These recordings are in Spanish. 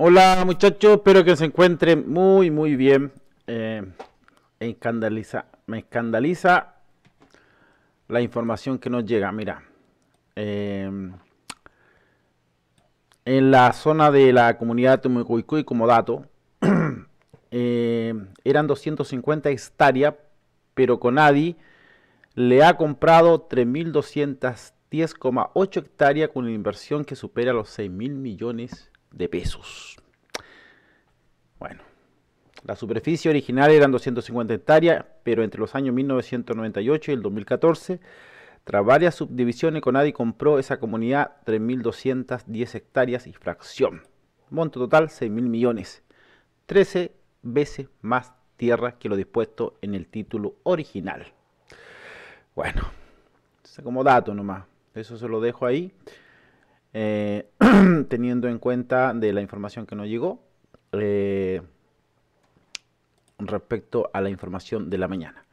Hola muchachos, espero que se encuentren muy muy bien. Eh, me escandaliza la información que nos llega. Mira, em, en la zona de la comunidad de como dato, em, eran 250 hectáreas, pero Conadi le ha comprado 3.210,8 hectáreas con una inversión que supera los 6.000 millones de pesos. Bueno, la superficie original eran 250 hectáreas, pero entre los años 1998 y el 2014, tras varias subdivisiones, Conadi compró esa comunidad 3.210 hectáreas y fracción. Monto total 6.000 millones, 13 veces más tierra que lo dispuesto en el título original. Bueno, como dato nomás, eso se lo dejo ahí. Eh, teniendo en cuenta de la información que nos llegó eh, respecto a la información de la mañana.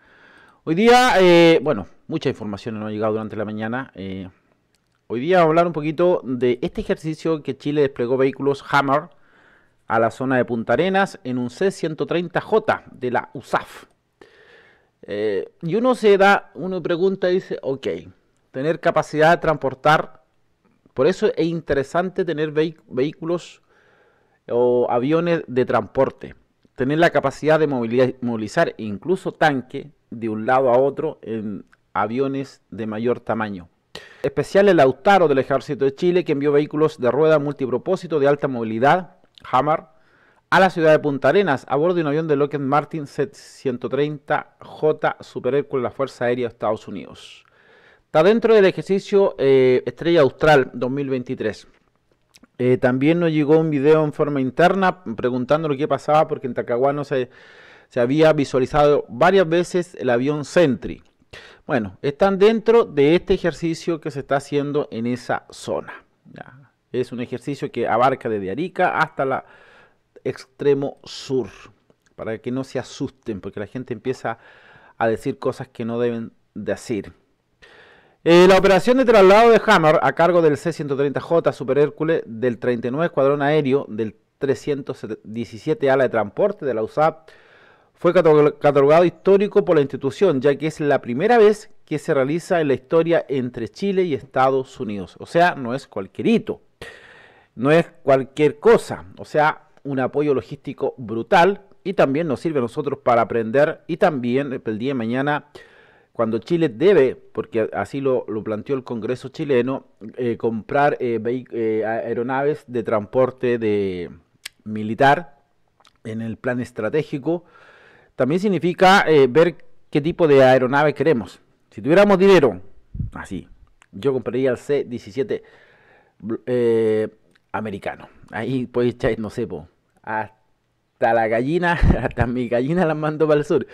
Hoy día, eh, bueno, mucha información no ha llegado durante la mañana. hoy día vamos a hablar un poquito de este ejercicio que Chile desplegó vehículos Hammer a la zona de Punta Arenas en un C-130J de la USAF. y uno se da, uno pregunta y dice, ok, tener capacidad de transportar por eso es interesante tener vehículos o aviones de transporte, tener la capacidad de movilizar incluso tanque de un lado a otro en aviones de mayor tamaño. Especial el Lautaro del Ejército de Chile que envió vehículos de rueda multipropósito de alta movilidad, Hammer, a la ciudad de Punta Arenas a bordo de un avión de Lockheed Martin 730J Super con la Fuerza Aérea de Estados Unidos. Está dentro del ejercicio eh, Estrella Austral 2023. Eh, también nos llegó un video en forma interna preguntando lo que pasaba porque en Tacaguano se, se había visualizado varias veces el avión Sentry. Bueno, están dentro de este ejercicio que se está haciendo en esa zona. Es un ejercicio que abarca desde Arica hasta el extremo sur, para que no se asusten, porque la gente empieza a decir cosas que no deben decir. Eh, la operación de traslado de Hammer a cargo del C-130J Super del 39 Escuadrón Aéreo del 317 Ala de Transporte de la USAP fue catalogado histórico por la institución, ya que es la primera vez que se realiza en la historia entre Chile y Estados Unidos. O sea, no es cualquier hito, no es cualquier cosa, o sea, un apoyo logístico brutal y también nos sirve a nosotros para aprender y también el día de mañana cuando Chile debe, porque así lo, planteó el Congreso chileno, eh, comprar eh, eh, aeronaves de transporte de militar en el plan estratégico, también significa ver qué tipo de aeronave queremos. Si tuviéramos dinero, así, yo compraría el C-17 americano. Ahí pues echar, no sé, hasta la gallina, hasta mi gallina la mando para el sur.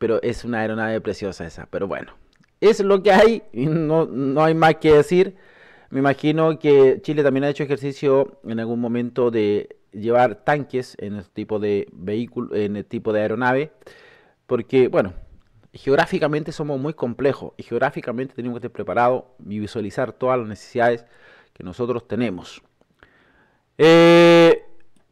Pero es una aeronave preciosa esa. Pero bueno, es lo que hay. No, no hay más que decir. Me imagino que Chile también ha hecho ejercicio en algún momento de llevar tanques en este tipo de vehículo, en el este tipo de aeronave, porque bueno, geográficamente somos muy complejos y geográficamente tenemos que estar preparados y visualizar todas las necesidades que nosotros tenemos. Eh,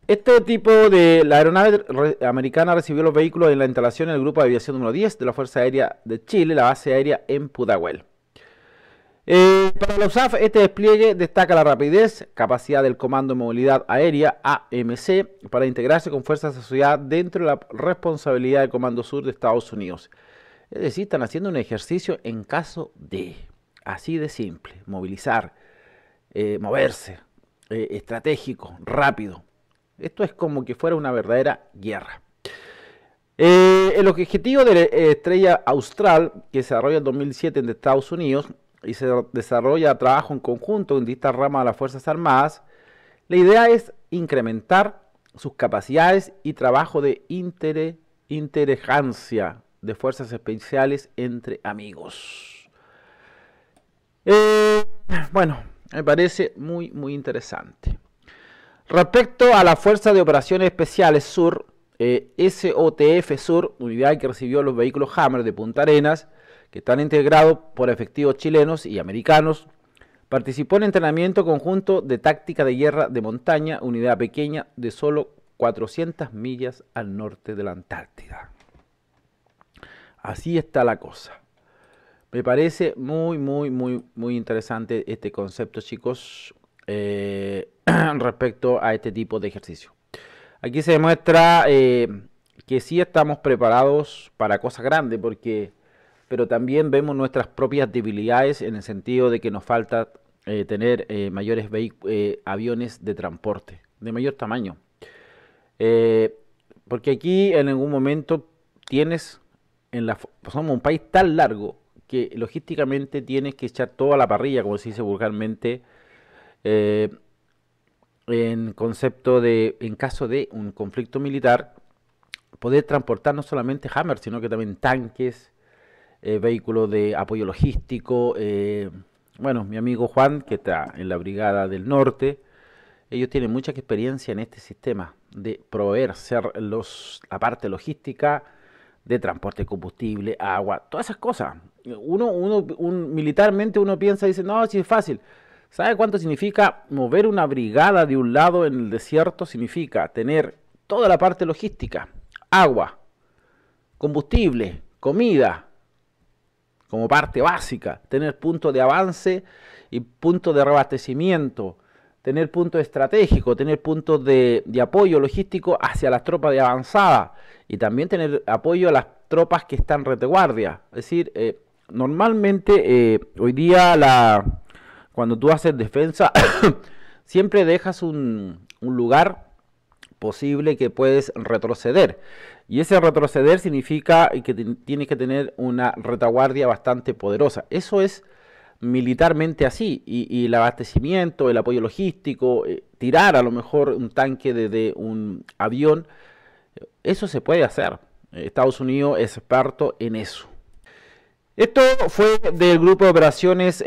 este tipo de... La aeronave americana recibió los vehículos en la instalación del Grupo de Aviación número 10 de la Fuerza Aérea de Chile, la base aérea en Pudahuel. Eh, para los USAF, e, este despliegue destaca la rapidez, capacidad del Comando de Movilidad Aérea, AMC, para integrarse con fuerzas asociadas dentro de la responsabilidad del Comando Sur de Estados Unidos. Es decir, están haciendo un ejercicio en caso de, así de simple, movilizar, eh, moverse, eh, estratégico, rápido. Esto es como que fuera una verdadera guerra. Eh, el objetivo de la eh, estrella austral, que se desarrolla en 2007 en Estados Unidos y se desarrolla trabajo en conjunto en distintas ramas de las Fuerzas Armadas, la idea es incrementar sus capacidades y trabajo de interejancia de fuerzas especiales entre amigos. Eh, bueno, me parece muy, muy interesante. Respecto a la Fuerza de Operaciones Especiales Sur, eh, SOTF Sur, unidad que recibió los vehículos Hammer de Punta Arenas, que están integrados por efectivos chilenos y americanos, participó en entrenamiento conjunto de táctica de guerra de montaña, unidad pequeña de solo 400 millas al norte de la Antártida. Así está la cosa. Me parece muy, muy, muy, muy interesante este concepto, chicos. Eh, respecto a este tipo de ejercicio. Aquí se demuestra eh, que sí estamos preparados para cosas grandes, porque, pero también vemos nuestras propias debilidades en el sentido de que nos falta eh, tener mayores aviones de transporte, de mayor tamaño. porque aquí en algún momento tienes, en la, somos un país tan largo que logísticamente tienes que echar toda la parrilla, como se dice vulgarmente, eh, en concepto de, en caso de un conflicto militar, poder transportar no solamente hammers sino que también tanques, eh, vehículos de apoyo logístico. Eh, bueno, mi amigo Juan, que está en la Brigada del Norte, ellos tienen mucha experiencia en este sistema de proveer ser los, la parte logística de transporte de combustible, agua, todas esas cosas. Uno, uno militarmente uno piensa y dice, no, si es fácil. ¿Sabe cuánto significa mover una brigada de un lado en el desierto? Significa tener toda la parte logística, agua, combustible, comida, como parte básica, tener punto de avance y punto de reabastecimiento, tener punto estratégico, tener puntos de, apoyo logístico hacia las tropas de avanzada y también tener apoyo a las tropas que están retaguardia. Es decir, eh, normalmente eh, hoy día la, cuando tú haces defensa, siempre dejas un, lugar posible que puedes retroceder. Y ese retroceder significa que tienes que tener una retaguardia bastante poderosa. Eso es militarmente así. Y, el abastecimiento, el apoyo logístico, eh, tirar a lo mejor un tanque desde un avión, eso se puede hacer. Estados Unidos es experto en eso. Esto fue del grupo de operaciones